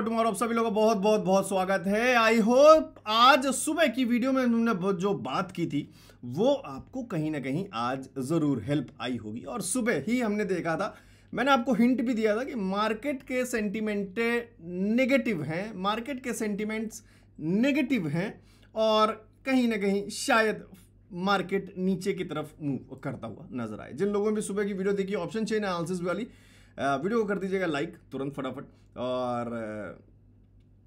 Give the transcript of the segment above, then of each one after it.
आप सभी लोगों का बहुत बहुत बहुत स्वागत है आई होप आज सुबह की वीडियो में उन्होंने जो बात की थी वो आपको कहीं ना कहीं आज ज़रूर हेल्प आई होगी और सुबह ही हमने देखा था मैंने आपको हिंट भी दिया था कि मार्केट के सेंटिमेंट नेगेटिव हैं मार्केट के सेंटिमेंट्स नेगेटिव हैं और कहीं ना कहीं शायद मार्केट नीचे की तरफ मूव करता हुआ नजर आए जिन लोगों ने सुबह की वीडियो देखी ऑप्शन चेन एनालिसिस वाली वीडियो को कर दीजिएगा लाइक तुरंत फटाफट और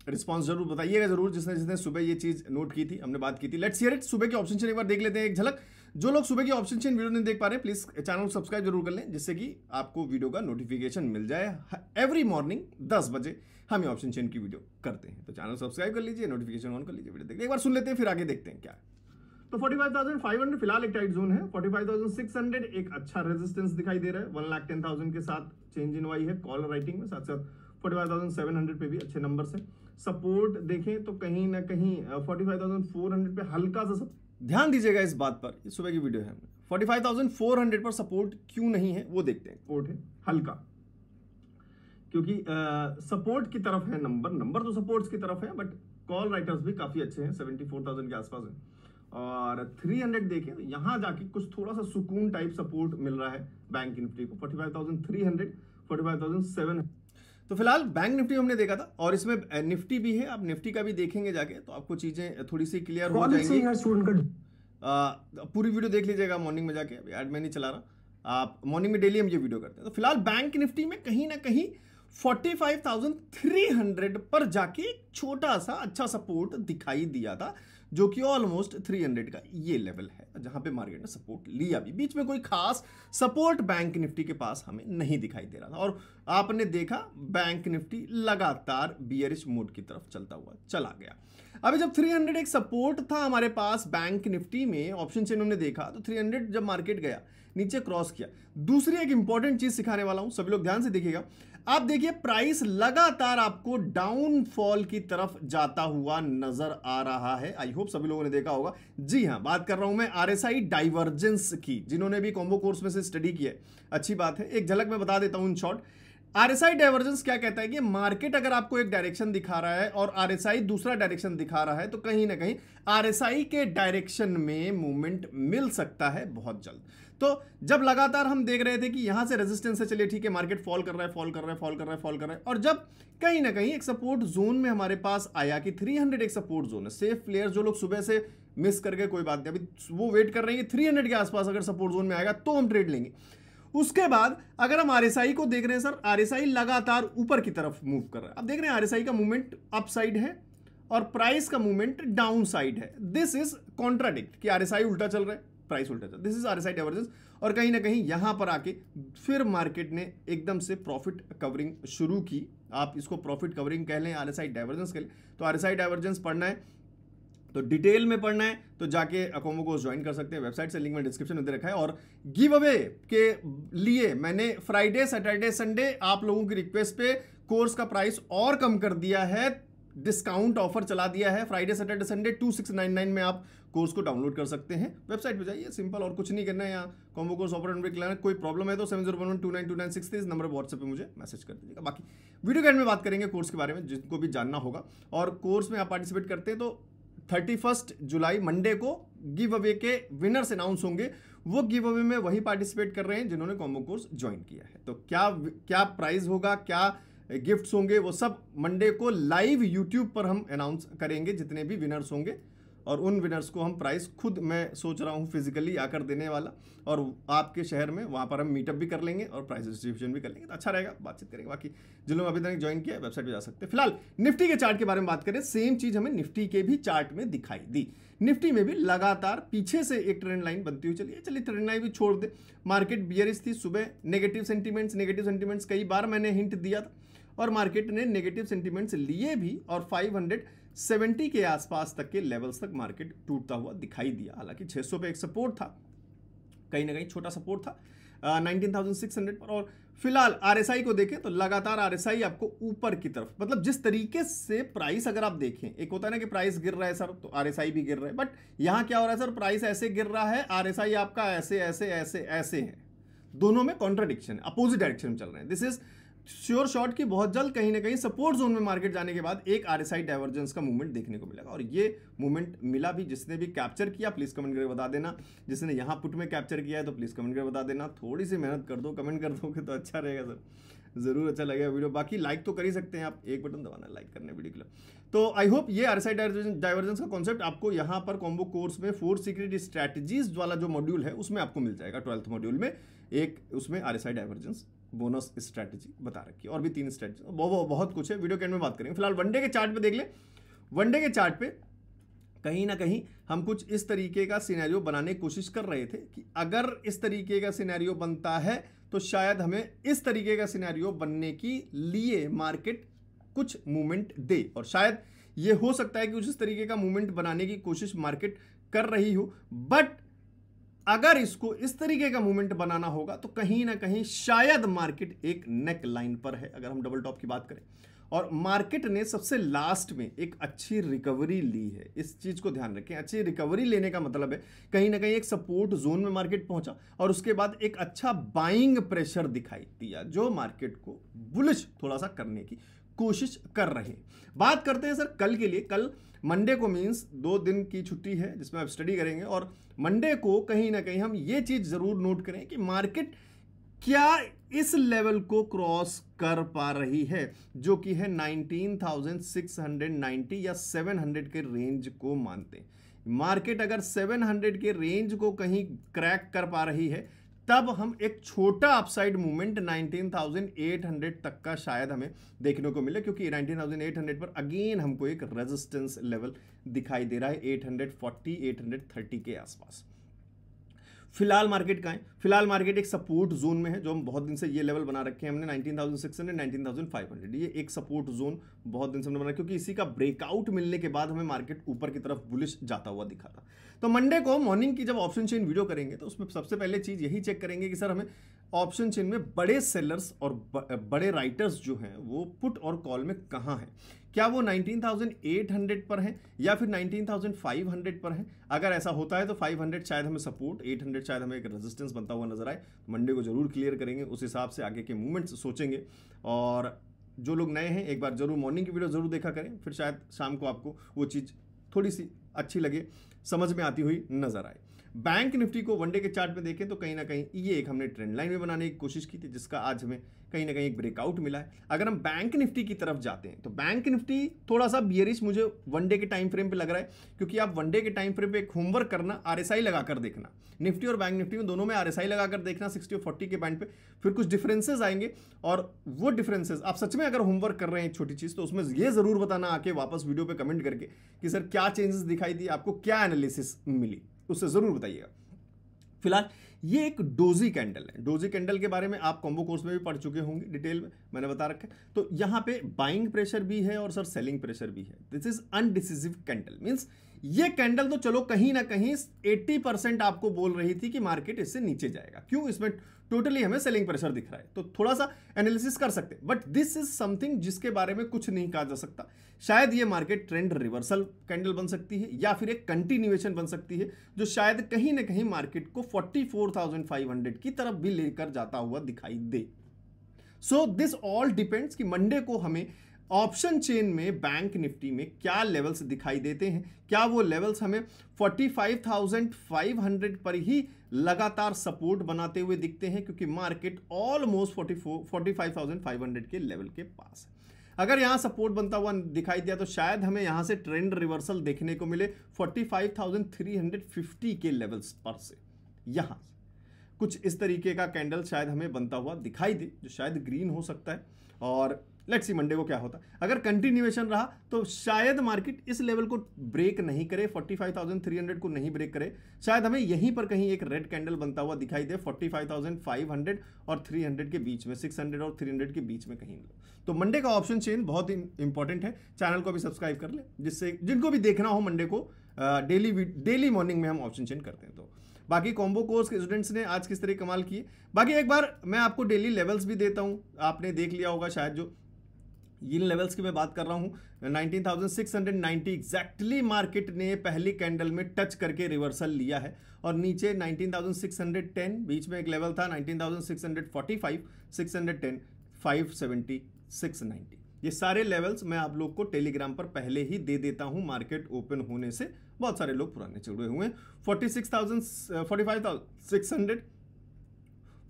रिस्पॉन्स जरूर बताइएगा जरूर जिसने जिसने सुबह ये चीज नोट की थी हमने बात की थी लेट्स हियर इट सुबह की ऑप्शन चेन एक बार देख लेते हैं एक झलक जो लोग सुबह की ऑप्शन चेन वीडियो नहीं देख पा रहे प्लीज चैनल को सब्सक्राइब जरूर कर लें जिससे कि आपको वीडियो का नोटिफिकेशन मिल जाए एवरी मॉर्निंग दस बजे हम ये ऑप्शन चेन की वीडियो करते हैं तो चैनल सब्सक्राइब कर लीजिए नोटिफिकेशन ऑन कर लीजिए वीडियो देखिए एक बार सुन लेते हैं फिर आगे देखते हैं क्या है तो 45,500 फिलहाल एक टाइट जोन है 45,600 एक अच्छा रेजिस्टेंस दिखाई दे रहा है वन लाख टेन थाउजेंड के साथ चेंज इन वाई है कॉल राइटिंग में साथ साथ 45,700 पे भी अच्छे नंबर से सपोर्ट देखें तो कहीं ना कहीं 45,400 पे हल्का सा ध्यान दीजिएगा इस बात पर सुबह की वीडियो है 45,400 पर सपोर्ट क्यों नहीं है वो देखते हैं सपोर्ट है हल्का क्योंकि सपोर्ट की तरफ है नंबर नंबर तो सपोर्ट्स की तरफ है बट कॉल राइटर्स भी काफ़ी अच्छे हैं सेवेंटी के आसपास है और 300 देखें तो यहाँ जाके कुछ थोड़ा सा सुकून टाइप सपोर्ट मिल रहा है बैंक निफ्टी को 45,300 45,700 तो फिलहाल बैंक निफ्टी हमने देखा था और इसमें निफ्टी भी है आप निफ्टी का भी देखेंगे जाके तो आपको चीजें थोड़ी सी क्लियर हो जाएंगी आ, पूरी वीडियो देख लीजिएगा मॉर्निंग में जाके एड मैं नहीं चला रहा आप मॉर्निंग में डेली हम ये वीडियो करते हैं तो फिलहाल बैंक निफ्टी में कहीं ना कहीं 45,300 पर जाके एक छोटा सा अच्छा सपोर्ट दिखाई दिया था जो कि ऑलमोस्ट 300 का ये लेवल है जहां पे मार्केट ने सपोर्ट लिया भी बीच में कोई खास सपोर्ट बैंक निफ्टी के पास हमें नहीं दिखाई दे रहा था और आपने देखा बैंक निफ्टी लगातार बियरिश मोड की तरफ चलता हुआ चला गया अभी जब 300 एक सपोर्ट था हमारे पास बैंक निफ्टी में ऑप्शन चेन हमने देखा तो 300 जब मार्केट गया नीचे क्रॉस किया दूसरी एक इंपॉर्टेंट चीज सिखाने वाला हूं सभी लोग ध्यान से देखिएगा आप देखिए प्राइस लगातार आपको डाउनफॉल की तरफ जाता हुआ नजर आ रहा है आई होप सभी लोगों ने देखा होगा जी हाँ बात कर रहा हूं मैं आरएसआई डाइवर्जेंस की जिन्होंने भी कॉम्बो कोर्स में से स्टडी किया अच्छी बात है एक झलक में बता देता हूं इन शॉर्ट आरएसआई डाइवर्जेंस क्या कहता है कि मार्केट अगर आपको एक डायरेक्शन दिखा रहा है और आरएसआई दूसरा डायरेक्शन दिखा रहा है तो कहीं ना कहीं आरएसआई के डायरेक्शन में मूवमेंट मिल सकता है बहुत जल्द तो जब लगातार हम देख रहे थे कि यहां से रेजिस्टेंस है चलिए ठीक है मार्केट फॉल कर रहा है फॉल कर रहा है फॉल कर रहा है फॉल कर रहा है और जब कहीं ना कहीं एक सपोर्ट जोन में हमारे पास आया कि 300 एक सपोर्ट जोन है सेफ प्लेयर जो लोग सुबह से मिस करके कोई बात नहीं अभी वो वेट कर रहे हैं थ्री हंड्रेड के आसपास अगर सपोर्ट जोन में आएगा तो हम ट्रेड लेंगे उसके बाद अगर हम आरएसआई को देख रहे हैं सर आरएसआई लगातार ऊपर की तरफ मूव कर रहा है अब देख रहे हैं आरएसआई का मूवमेंट अपसाइड है और प्राइस का मूवमेंट डाउन साइड है दिस इज कॉन्ट्राडिक्ट कि आरएसआई उल्टा चल रहा है प्राइस होल्डर था दिस इज आर एवरेजेस और कहीं ना कहीं यहां पर आके फिर मार्केट ने एकदम से प्रॉफिट कवरिंग शुरू की आप इसको प्रॉफिट कवरिंग कह लें आर डाइवर्जेंस कह लें तो आर डाइवर्जेंस पढ़ना है तो डिटेल में पढ़ना है तो जाके अकोमो को ज्वाइन कर सकते हैं वेबसाइट से लिंक में डिस्क्रिप्शन में दे रखा है और गिव अवे के लिए मैंने फ्राइडे सैटरडे संडे आप लोगों की रिक्वेस्ट पे कोर्स का प्राइस और कम कर दिया है डिस्काउंट ऑफर चला दिया है Friday Saturday Sunday two six nine nine में आप कोर्स को डाउनलोड कर सकते हैं वेबसाइट पे जाइए सिंपल और कुछ नहीं करना है यहाँ combo course offer and break कोई प्रॉब्लम है तो seven zero one two nine two nine six इस नंबर पर व्हाट्सएप पर मुझे मैसेज कर दीजिएगा बाकी वीडियो गाइड में बात करेंगे कोर्स के बारे में जिनको भी जानना होगा और कोर्स में आप पार्टिसिपेट करते हैं तो थर्टी फर्स्ट जुलाई मंडे को गिव अवे के विनर्स अनाउंस होंगे वो गिव अवे में वही पार्टिसिपेट कर रहे हैं जिन्होंने कॉम्बो कोर्स ज्वाइन किया है तो क्या क्या प्राइज होगा क्या गिफ्ट्स होंगे वो सब मंडे को लाइव यूट्यूब पर हम अनाउंस करेंगे जितने भी विनर्स होंगे और उन विनर्स को हम प्राइस खुद मैं सोच रहा हूँ फिजिकली आकर देने वाला और आपके शहर में वहाँ पर हम मीटअप भी कर लेंगे और प्राइस डिस्ट्रीब्यूशन भी कर लेंगे तो अच्छा रहेगा बातचीत करेंगे बाकी जिन लोग अभी तक ज्वाइन किया वेबसाइट पर जा सकते हैं फिलहाल निफ्टी के चार्ट के बारे में बात करें सेम चीज़ हमें निफ्टी के भी चार्ट में दिखाई दी निफ्टी में भी लगातार पीछे से एक ट्रेंड लाइन बनती हुई चली है चलिए ट्रेंड लाइन भी छोड़ दे मार्केट बियरिस थी सुबह नेगेटिव सेंटीमेंट्स नेगेटिव सेंटीमेंट्स कई बार मैंने हिंट दिया था और मार्केट ने नेगेटिव सेंटीमेंट्स लिए भी और 570 के आसपास तक के लेवल्स तक मार्केट टूटता हुआ दिखाई दिया हालांकि 600 पे एक सपोर्ट था कहीं ना कहीं छोटा सपोर्ट था नाइनटीन थाउजेंड सिक्स हंड्रेड पर और फिलहाल आरएसआई को देखें तो लगातार आरएसआई आपको ऊपर की तरफ मतलब जिस तरीके से प्राइस अगर आप देखें एक होता है ना कि प्राइस गिर रहा है सर तो आरएसआई भी गिर रहा है बट यहाँ क्या हो रहा है सर प्राइस ऐसे गिर रहा है आरएसआई आपका ऐसे ऐसे ऐसे ऐसे है दोनों में कॉन्ट्राडिक्शन अपोजिट डायरेक्शन में चल रहे हैं दिस इज श्योर शॉट की बहुत जल्द कहीं ना कहीं सपोर्ट जोन में मार्केट जाने के बाद एक आर डाइवर्जेंस का मूवमेंट देखने को मिलेगा और ये मूवमेंट मिला भी जिसने भी कैप्चर किया प्लीज़ कमेंट करके बता देना जिसने यहाँ पुट में कैप्चर किया है तो प्लीज़ कमेंट करके बता देना थोड़ी सी मेहनत कर दो कमेंट कर दोगे तो अच्छा रहेगा सर ज़रूर अच्छा लगेगा वीडियो बाकी लाइक तो कर ही सकते हैं आप एक बटन दबाना लाइक करने वीडियो के लिए तो आई होप ये आर डाइवर्जेंस का कॉन्सेप्ट आपको यहाँ पर कॉम्बो कोर्स में फोर सीक्रेट स्ट्रैटेजीज वाला जो मॉड्यूल है उसमें आपको मिल जाएगा ट्वेल्थ मॉड्यूल में एक उसमें आर डाइवर्जेंस बोनस स्ट्रैटेजी बता रखी है और भी तीन स्ट्रैटेजी तो बहुत बहुत कुछ है वीडियो के में बात करेंगे फिलहाल वनडे के चार्ट पे देख ले वनडे के चार्ट पे कहीं ना कहीं हम कुछ इस तरीके का सिनेरियो बनाने की कोशिश कर रहे थे कि अगर इस तरीके का सिनेरियो बनता है तो शायद हमें इस तरीके का सिनेरियो बनने के लिए मार्केट कुछ मूवमेंट दे और शायद ये हो सकता है कि उस तरीके का मूवमेंट बनाने की कोशिश मार्केट कर रही हो बट अगर इसको इस तरीके का मूवमेंट बनाना होगा तो कहीं ना कहीं शायद मार्केट एक नेक लाइन पर है अगर हम डबल टॉप की बात करें और मार्केट ने सबसे लास्ट में एक अच्छी रिकवरी ली है इस चीज़ को ध्यान रखें अच्छी रिकवरी लेने का मतलब है कहीं ना कहीं एक सपोर्ट जोन में मार्केट पहुंचा और उसके बाद एक अच्छा बाइंग प्रेशर दिखाई दिया जो मार्केट को बुलिश थोड़ा सा करने की कोशिश कर रहे हैं बात करते हैं सर कल के लिए कल मंडे को मीन्स दो दिन की छुट्टी है जिसमें आप स्टडी करेंगे और मंडे को कहीं ना कहीं हम ये चीज़ ज़रूर नोट करें कि मार्केट क्या इस लेवल को क्रॉस कर पा रही है जो कि है 19,690 या 700 के रेंज को मानते हैं मार्केट अगर 700 के रेंज को कहीं क्रैक कर पा रही है तब हम एक छोटा अपसाइड मूवमेंट 19,800 तक का शायद हमें देखने को मिले क्योंकि 19,800 पर अगेन हमको एक रेजिस्टेंस लेवल दिखाई दे रहा है 840 830 के आसपास फिलहाल मार्केट का है फिलहाल मार्केट एक सपोर्ट जोन में है जो हम बहुत दिन से ये लेवल बना रखे हैं हमने 19,600 19,500 ये एक सपोर्ट जोन बहुत दिन से हमने बना क्योंकि इसी का ब्रेकआउट मिलने के बाद हमें मार्केट ऊपर की तरफ बुलिश जाता हुआ दिखा था तो मंडे को मॉर्निंग की जब ऑप्शन चेन वीडियो करेंगे तो उसमें सबसे पहले चीज़ यही चेक करेंगे कि सर हमें ऑप्शन चेन में बड़े सेलर्स और बड़े राइटर्स जो हैं वो पुट और कॉल में कहाँ हैं क्या वो 19,800 पर हैं या फिर 19,500 पर हैं अगर ऐसा होता है तो 500 शायद हमें सपोर्ट 800 शायद हमें एक रेजिस्टेंस बनता हुआ नजर आए मंडे को जरूर क्लियर करेंगे उस हिसाब से आगे के मूवमेंट्स सोचेंगे और जो लोग नए हैं एक बार जरूर मॉर्निंग की वीडियो जरूर देखा करें फिर शायद शाम को आपको वो चीज़ थोड़ी सी अच्छी लगे समझ में आती हुई नजर आए बैंक निफ्टी को वनडे के चार्ट में देखें तो कहीं ना कहीं ये एक हमने ट्रेंड लाइन में बनाने की कोशिश की थी जिसका आज हमें कहीं ना कहीं एक ब्रेकआउट मिला है अगर हम बैंक निफ्टी की तरफ जाते हैं तो बैंक निफ्टी थोड़ा सा बियरिश मुझे वनडे के टाइम फ्रेम पर लग रहा है क्योंकि आप वनडे के टाइम फ्रेम पर एक होमवर्क करना आर लगाकर देखना निफ्टी और बैंक निफ्टी में दोनों में आर लगाकर देखना सिक्सटी और फोर्टी के बैंड पर फिर कुछ डिफ्रेंसेज आएंगे और वो डिफरेंसेज आप सच में अगर होमवर्क कर रहे हैं छोटी चीज़ तो उसमें ये ज़रूर बताना आके वापस वीडियो पर कमेंट करके कि सर क्या चेंजेस दिखाई दिए आपको क्या एनालिसिस मिली उसे ज़रूर बताइएगा फिलहाल ये एक डोजी कैंडल है डोजी कैंडल के बारे में आप कॉम्बो कोर्स में भी पढ़ चुके होंगे डिटेल में मैंने बता रखा है तो यहाँ पे बाइंग प्रेशर भी है और सर सेलिंग प्रेशर भी है this is undecisive candle means ये कैंडल तो चलो कहीं ना कहीं 80 परसेंट आपको बोल रही थी कि मार्केट इससे नीचे जाएगा क्यों इसमें टोटली हमें सेलिंग प्रेशर दिख रहा है तो थोड़ा सा एनालिसिस कर सकते बट दिस इज समथिंग जिसके बारे में कुछ नहीं कहा जा सकता शायद ये मार्केट ट्रेंड रिवर्सल कैंडल बन सकती है या फिर एक कंटिन्यूएशन बन सकती है जो शायद कहीं ना कहीं मार्केट को 44,500 की तरफ भी लेकर जाता हुआ दिखाई दे सो दिस ऑल डिपेंड्स कि मंडे को हमें ऑप्शन चेन में बैंक निफ्टी में क्या लेवल्स दिखाई देते हैं क्या वो लेवल्स हमें 45,500 पर ही लगातार सपोर्ट बनाते हुए दिखते हैं क्योंकि मार्केट ऑलमोस्ट 44 45,500 के लेवल के पास है अगर यहाँ सपोर्ट बनता हुआ दिखाई दिया तो शायद हमें यहाँ से ट्रेंड रिवर्सल देखने को मिले 45,350 के लेवल्स पर से यहाँ कुछ इस तरीके का कैंडल शायद हमें बनता हुआ दिखाई दे जो शायद ग्रीन हो सकता है और लेट्स सी मंडे को क्या होता है अगर कंटिन्यूएशन रहा तो शायद मार्केट इस लेवल को ब्रेक नहीं करे 45,300 को नहीं ब्रेक करे शायद हमें यहीं पर कहीं एक रेड कैंडल बनता हुआ दिखाई दे 45,500 और 300 के बीच में 600 और 300 के बीच में कहीं तो मंडे का ऑप्शन चेन बहुत इंपॉर्टेंट है चैनल को भी सब्सक्राइब कर ले जिससे जिनको भी देखना हो मंडे को डेली डेली मॉर्निंग में हम ऑप्शन चेंज करते हैं तो बाकी कॉम्बो कोर्स के स्टूडेंट्स ने आज किस तरह कमाल किए बाकी एक बार मैं आपको डेली लेवल्स भी देता हूँ आपने देख लिया होगा शायद जो इन लेवल्स की मैं बात कर रहा हूँ 19,690 एग्जैक्टली मार्केट ने पहली कैंडल में टच करके रिवर्सल लिया है और नीचे 19,610 बीच में एक लेवल था 19,645 610 570 690 ये सारे लेवल्स मैं आप लोग को टेलीग्राम पर पहले ही दे देता हूँ मार्केट ओपन होने से बहुत सारे लोग पुराने जुड़े हुए हैं forty six thousand forty five thousand six hundred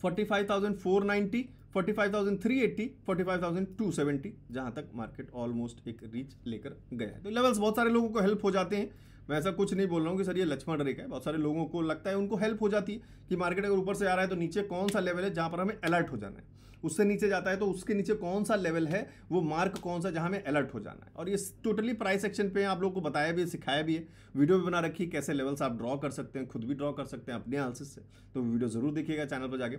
forty five thousand four ninety forty five thousand three eighty forty five thousand two seventy जहाँ तक मार्केट ऑलमोस्ट एक रीच लेकर गया है तो लेवल्स बहुत सारे लोगों को हेल्प हो जाते हैं मैं ऐसा कुछ नहीं बोल रहा हूँ कि सर ये लक्ष्मण रेखा है बहुत सारे लोगों को लगता है उनको हेल्प हो जाती है कि मार्केट अगर ऊपर से आ रहा है तो नीचे कौन सा लेवल है जहाँ पर हमें अलर्ट हो जाना है उससे नीचे जाता है तो उसके नीचे कौन सा लेवल है वो मार्क कौन सा जहाँ में अलर्ट हो जाना है और ये टोटली प्राइस एक्शन पे आप लोग को बताया भी है सिखाया भी है वीडियो भी बना रखी कैसे लेवल्स आप ड्रॉ कर सकते हैं खुद भी ड्रॉ कर सकते हैं अपने एनालिसिस से तो वीडियो ज़रूर देखिएगा चैनल पर जाके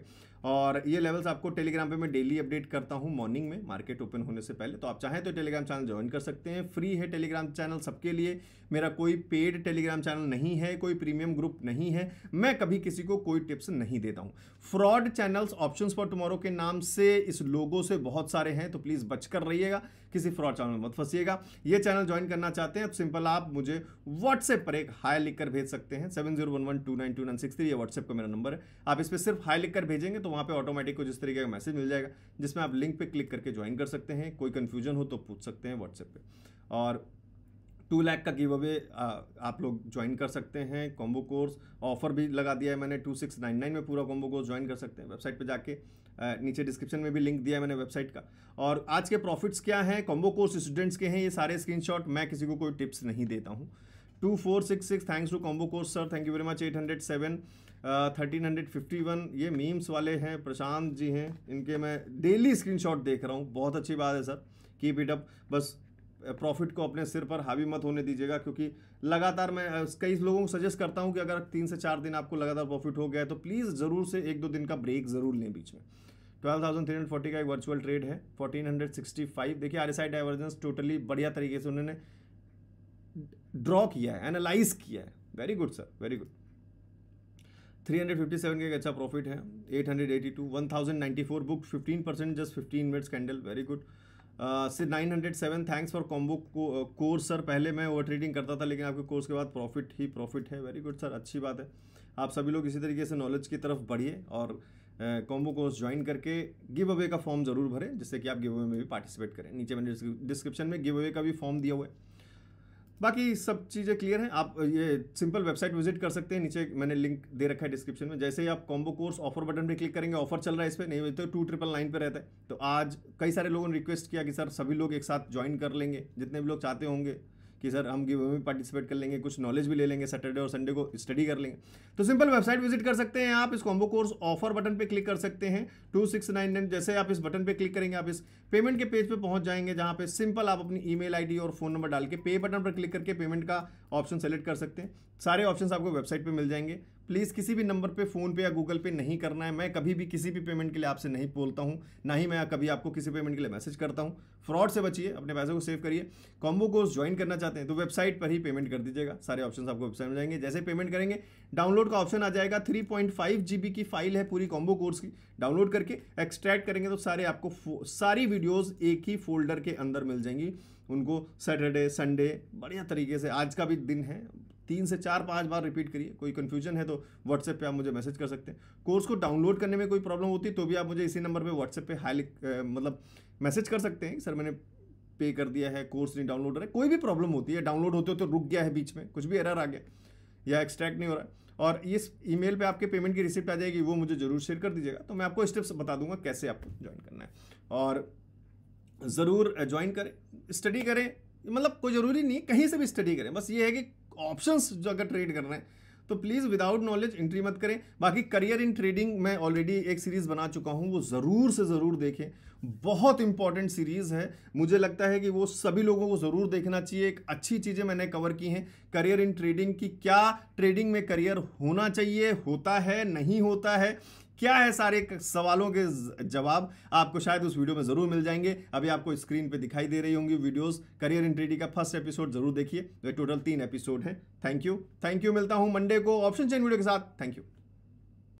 और ये लेवल्स आपको टेलीग्राम पर मैं डेली अपडेट करता हूँ मॉर्निंग में मार्केट ओपन होने से पहले तो आप चाहें तो टेलीग्राम चैनल ज्वाइन कर सकते हैं फ्री है टेलीग्राम चैनल सबके लिए मेरा कोई पेड टेलीग्राम चैनल नहीं है कोई प्रीमियम ग्रुप नहीं है मैं कभी किसी को कोई टिप्स नहीं देता हूँ fraud channels options for tomorrow के नाम इससे इस लोगों से बहुत सारे हैं तो प्लीज़ बचकर रहिएगा किसी फ्रॉड चैनल में मत फंसिएगा ये चैनल ज्वाइन करना चाहते हैं तो सिंपल आप मुझे व्हाट्सएप पर एक हाई लिखकर भेज सकते हैं seven zero one one two nine two nine six three ये व्हाट्सएप का मेरा नंबर है आप इस पर सिर्फ हाई लिखकर भेजेंगे तो वहाँ पर ऑटोमेटिक को जिस तरीके का मैसेज मिल जाएगा जिसमें आप लिंक पर क्लिक करके ज्वाइन कर सकते हैं कोई कन्फ्यूजन हो तो पूछ सकते हैं व्हाट्सएप पर और टू लैख का गिव अवे आप लोग ज्वाइन कर सकते हैं कॉम्बो कोर्स ऑफर भी लगा दिया है मैंने टू सिक्स नाइन नाइन में पूरा कॉम्बो कोर्स ज्वाइन कर सकते हैं वेबसाइट पे जाके नीचे डिस्क्रिप्शन में भी लिंक दिया है मैंने वेबसाइट का और आज के प्रॉफिट्स क्या हैं कॉम्बो कोर्स स्टूडेंट्स के हैं ये सारे स्क्रीनशॉट मैं किसी को कोई टिप्स नहीं देता हूँ two four six six thanks to combo course sir thank you very much eight hundred seven thirteen hundred fifty one ये मीम्स वाले हैं प्रशांत जी हैं इनके मैं डेली स्क्रीनशॉट देख रहा हूँ बहुत अच्छी बात है सर कीप इट अप बस प्रॉफिट को अपने सिर पर हावी मत होने दीजिएगा क्योंकि लगातार मैं कई लोगों को सजेस्ट करता हूं कि अगर तीन से चार दिन आपको लगातार प्रॉफिट हो गया है तो प्लीज़ ज़रूर से एक दो दिन का ब्रेक ज़रूर लें बीच में 12,340 का एक वर्चुअल ट्रेड है 1465 देखिए आर डाइवर्जेंस टोटली बढ़िया तरीके से उन्होंने ड्रॉ किया है एनालाइज किया है very good sir very good 357 का एक अच्छा प्रॉफिट है 882 1094 book 15 percent just 15 minutes candle very good से nine hundred seven thanks for combo course sir पहले मैं ओवर ट्रेडिंग करता था लेकिन आपके कोर्स के बाद प्रॉफिट ही प्रॉफिट है वेरी गुड सर अच्छी बात है आप सभी लोग इसी तरीके से नॉलेज की तरफ बढ़िए और कॉम्बो कोर्स ज्वाइन करके गिव अवे का फॉर्म जरूर भरें जिससे कि आप गिव अवे में भी पार्टिसिपेट करें नीचे मैंने डिस्क्रिप्शन में गिव अवे का भी फॉर्म दिया हुआ है बाकी सब चीज़ें क्लियर हैं आप ये सिंपल वेबसाइट विजिट कर सकते हैं नीचे मैंने लिंक दे रखा है डिस्क्रिप्शन में जैसे ही आप कॉम्बो कोर्स ऑफर बटन पे क्लिक करेंगे ऑफर चल रहा है इस पर नहीं बोलते तो टू ट्रिपल नाइन पर रहता है तो आज कई सारे लोगों ने रिक्वेस्ट किया कि सर सभी लोग एक साथ ज्वाइन कर लेंगे जितने भी लोग चाहते होंगे कि सर हम गिव में पार्टिसिपेट कर लेंगे कुछ नॉलेज भी ले लेंगे सैटरडे और संडे को स्टडी कर लेंगे तो सिंपल वेबसाइट विजिट कर सकते हैं आप इस कॉम्बो कोर्स ऑफर बटन पर क्लिक कर सकते हैं टू सिक्स नाइन नाइन जैसे आप इस बटन पर क्लिक करेंगे आप इस पेमेंट के पेज पर पहुंच जाएंगे जहां पे सिंपल आप अपनी ई मेल और फोन नंबर डाल के पे बटन पर क्लिक करके पेमेंट का ऑप्शन सेलेक्ट कर सकते हैं सारे ऑप्शन आपको वेबसाइट पर मिल जाएंगे प्लीज़ किसी भी नंबर पे फ़ोन पे या गूगल पे नहीं करना है मैं कभी भी किसी भी पेमेंट के लिए आपसे नहीं बोलता हूँ ना ही मैं कभी आपको किसी पेमेंट के लिए मैसेज करता हूँ फ्रॉड से बचिए अपने पैसे को सेव करिए कॉम्बो कोर्स ज्वाइन करना चाहते हैं तो वेबसाइट पर ही पेमेंट कर दीजिएगा सारे ऑप्शन आपको वेबसाइट में जाएंगे जैसे पेमेंट करेंगे डाउनलोड का ऑप्शन आ जाएगा थ्री पॉइंट की फाइल है पूरी कॉम्बो कोर्स की डाउनलोड करके एक्सट्रैक्ट करेंगे तो सारे आपको सारी वीडियोज़ एक ही फोल्डर के अंदर मिल जाएंगी उनको सैटरडे संडे बढ़िया तरीके से आज का भी दिन है तीन से चार पाँच बार रिपीट करिए कोई कन्फ्यूजन है तो व्हाट्सएप पर आप मुझे मैसेज कर सकते हैं कोर्स को डाउनलोड करने में कोई प्रॉब्लम होती तो भी आप मुझे इसी नंबर पर व्हाट्सएप पर हाई मतलब मैसेज कर सकते हैं सर मैंने पे कर दिया है कोर्स नहीं डाउनलोड हो रहा है कोई भी प्रॉब्लम होती है डाउनलोड होते होते तो रुक गया है बीच में कुछ भी एरर आ गया या एक्सट्रैक्ट नहीं हो रहा है और इस ईमेल पे आपके पेमेंट की रिसिप्ट आ जाएगी वो मुझे जरूर शेयर कर दीजिएगा तो मैं आपको स्टेप्स बता दूंगा कैसे आपको ज्वाइन करना है और ज़रूर ज्वाइन करें स्टडी करें मतलब कोई ज़रूरी नहीं कहीं से भी स्टडी करें बस ये है कि ऑप्शंस अगर ट्रेड कर रहे हैं तो प्लीज़ विदाउट नॉलेज एंट्री मत करें बाकी करियर इन ट्रेडिंग मैं ऑलरेडी एक सीरीज़ बना चुका हूं वो ज़रूर से ज़रूर देखें बहुत इंपॉर्टेंट सीरीज़ है मुझे लगता है कि वो सभी लोगों को ज़रूर देखना चाहिए एक अच्छी चीज़ें मैंने कवर की हैं करियर इन ट्रेडिंग की क्या ट्रेडिंग में करियर होना चाहिए होता है नहीं होता है क्या है सारे सवालों के जवाब आपको शायद उस वीडियो में ज़रूर मिल जाएंगे अभी आपको स्क्रीन पे दिखाई दे रही होंगी वीडियोस करियर इन का फर्स्ट एपिसोड जरूर देखिए तो टोटल तीन एपिसोड है थैंक यू थैंक यू मिलता हूँ मंडे को ऑप्शन चेन वीडियो के साथ थैंक यू